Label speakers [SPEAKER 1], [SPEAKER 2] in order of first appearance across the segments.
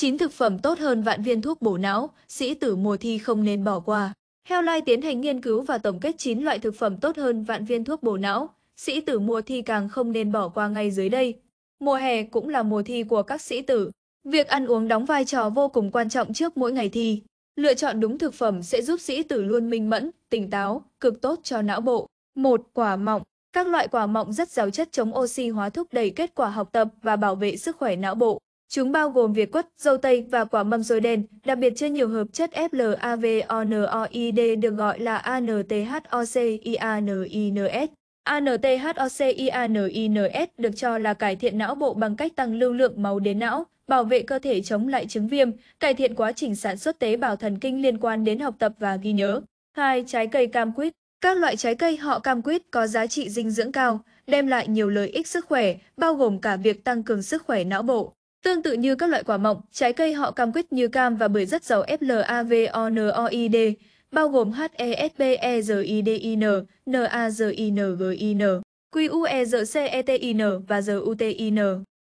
[SPEAKER 1] 9 thực phẩm tốt hơn vạn viên thuốc bổ não, sĩ tử mùa thi không nên bỏ qua. Heolai tiến hành nghiên cứu và tổng kết 9 loại thực phẩm tốt hơn vạn viên thuốc bổ não, sĩ tử mùa thi càng không nên bỏ qua ngay dưới đây. Mùa hè cũng là mùa thi của các sĩ tử. Việc ăn uống đóng vai trò vô cùng quan trọng trước mỗi ngày thi. Lựa chọn đúng thực phẩm sẽ giúp sĩ tử luôn minh mẫn, tỉnh táo, cực tốt cho não bộ. 1. Quả mọng Các loại quả mọng rất giàu chất chống oxy hóa thúc đẩy kết quả học tập và bảo vệ sức khỏe não bộ. Chúng bao gồm việt quất, dâu tây và quả mâm xôi đen, đặc biệt chứa nhiều hợp chất FLAVONOID được gọi là ANTHOCIANINS. ANTHOCIANINS được cho là cải thiện não bộ bằng cách tăng lưu lượng máu đến não, bảo vệ cơ thể chống lại chứng viêm, cải thiện quá trình sản xuất tế bào thần kinh liên quan đến học tập và ghi nhớ. Hai Trái cây cam quýt Các loại trái cây họ cam quýt có giá trị dinh dưỡng cao, đem lại nhiều lợi ích sức khỏe, bao gồm cả việc tăng cường sức khỏe não bộ. Tương tự như các loại quả mọng, trái cây họ cam quýt như cam và bưởi rất giàu FLAVONOID, bao gồm HESPERIDIN, NAZINGIN, QUEZCETIN và GUTIN.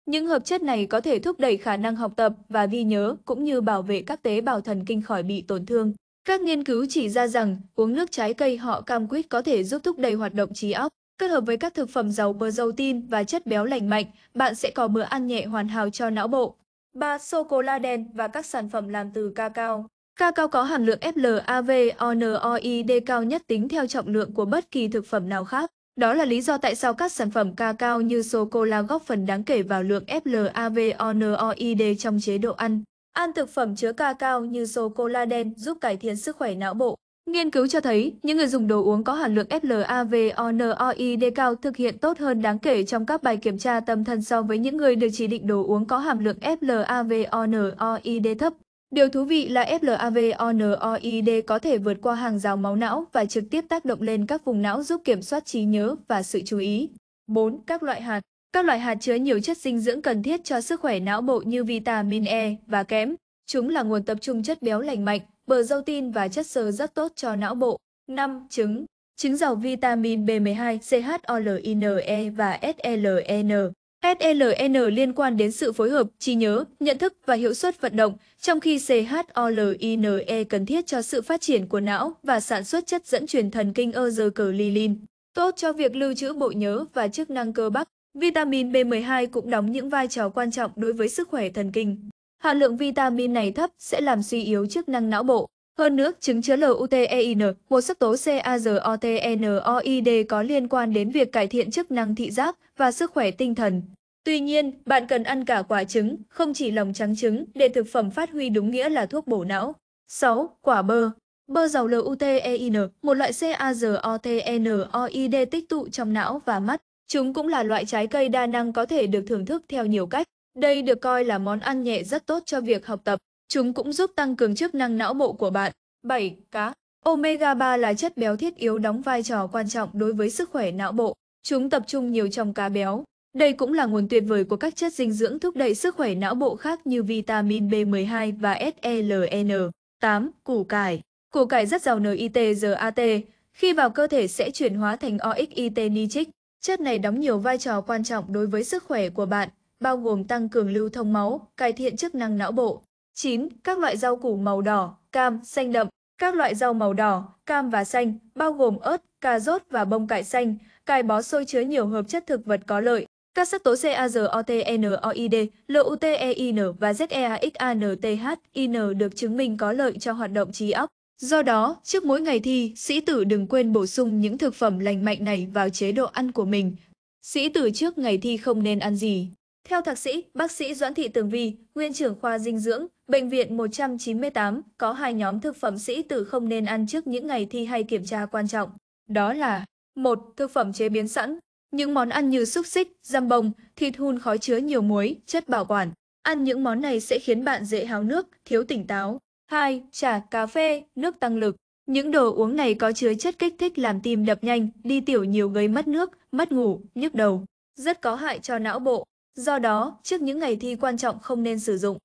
[SPEAKER 1] Những hợp chất này có thể thúc đẩy khả năng học tập và ghi nhớ cũng như bảo vệ các tế bào thần kinh khỏi bị tổn thương. Các nghiên cứu chỉ ra rằng uống nước trái cây họ cam quýt có thể giúp thúc đẩy hoạt động trí óc, Kết hợp với các thực phẩm giàu bơ dầu tin và chất béo lành mạnh, bạn sẽ có bữa ăn nhẹ hoàn hảo cho não bộ. 3. Sô-cô-la đen và các sản phẩm làm từ cacao Cacao có hàm lượng FLAVONOID cao nhất tính theo trọng lượng của bất kỳ thực phẩm nào khác. Đó là lý do tại sao các sản phẩm cacao như sô-cô-la góp phần đáng kể vào lượng FLAVONOID trong chế độ ăn. Ăn thực phẩm chứa cacao như sô-cô-la đen giúp cải thiện sức khỏe não bộ. Nghiên cứu cho thấy, những người dùng đồ uống có hàm lượng FLAVONOID cao thực hiện tốt hơn đáng kể trong các bài kiểm tra tâm thần so với những người được chỉ định đồ uống có hàm lượng FLAVONOID thấp. Điều thú vị là FLAVONOID có thể vượt qua hàng rào máu não và trực tiếp tác động lên các vùng não giúp kiểm soát trí nhớ và sự chú ý. 4. Các loại hạt Các loại hạt chứa nhiều chất dinh dưỡng cần thiết cho sức khỏe não bộ như vitamin E và kẽm. Chúng là nguồn tập trung chất béo lành mạnh, bờ rau tin và chất xơ rất tốt cho não bộ. 5. Trứng Trứng giàu vitamin B12, CHOLINE và SLN. E SLN e liên quan đến sự phối hợp, trí nhớ, nhận thức và hiệu suất vận động, trong khi CHOLINE cần thiết cho sự phát triển của não và sản xuất chất dẫn truyền thần kinh ergerlilin, tốt cho việc lưu trữ bộ nhớ và chức năng cơ bắp. Vitamin B12 cũng đóng những vai trò quan trọng đối với sức khỏe thần kinh hàm lượng vitamin này thấp sẽ làm suy yếu chức năng não bộ. Hơn nữa, trứng chứa lutein, một sắc tố CaZotenoid có liên quan đến việc cải thiện chức năng thị giác và sức khỏe tinh thần. Tuy nhiên, bạn cần ăn cả quả trứng, không chỉ lòng trắng trứng, để thực phẩm phát huy đúng nghĩa là thuốc bổ não. 6. Quả bơ Bơ giàu lutein, một loại CaZotenoid tích tụ trong não và mắt. Chúng cũng là loại trái cây đa năng có thể được thưởng thức theo nhiều cách. Đây được coi là món ăn nhẹ rất tốt cho việc học tập. Chúng cũng giúp tăng cường chức năng não bộ của bạn. 7. Cá Omega 3 là chất béo thiết yếu đóng vai trò quan trọng đối với sức khỏe não bộ. Chúng tập trung nhiều trong cá béo. Đây cũng là nguồn tuyệt vời của các chất dinh dưỡng thúc đẩy sức khỏe não bộ khác như vitamin B12 và SLN. E 8. Củ cải Củ cải rất giàu NITRAT, khi vào cơ thể sẽ chuyển hóa thành OXIT nitric. Chất này đóng nhiều vai trò quan trọng đối với sức khỏe của bạn bao gồm tăng cường lưu thông máu, cải thiện chức năng não bộ. 9. Các loại rau củ màu đỏ, cam, xanh đậm. Các loại rau màu đỏ, cam và xanh, bao gồm ớt, cà rốt và bông cải xanh, cải bó xôi chứa nhiều hợp chất thực vật có lợi. Các sắc tố CaZotenoid, LUTEIN và ZEAXANTHIN được chứng minh có lợi cho hoạt động trí óc. Do đó, trước mỗi ngày thi, sĩ tử đừng quên bổ sung những thực phẩm lành mạnh này vào chế độ ăn của mình. Sĩ tử trước ngày thi không nên ăn gì? Theo thạc sĩ, bác sĩ Doãn Thị Tường Vi, nguyên trưởng khoa dinh dưỡng, Bệnh viện 198, có hai nhóm thực phẩm sĩ tử không nên ăn trước những ngày thi hay kiểm tra quan trọng. Đó là một Thực phẩm chế biến sẵn, những món ăn như xúc xích, giam bông, thịt hun khói chứa nhiều muối, chất bảo quản. Ăn những món này sẽ khiến bạn dễ háo nước, thiếu tỉnh táo. 2. Trà, cà phê, nước tăng lực. Những đồ uống này có chứa chất kích thích làm tim đập nhanh, đi tiểu nhiều gây mất nước, mất ngủ, nhức đầu. Rất có hại cho não bộ. Do đó, trước những ngày thi quan trọng không nên sử dụng.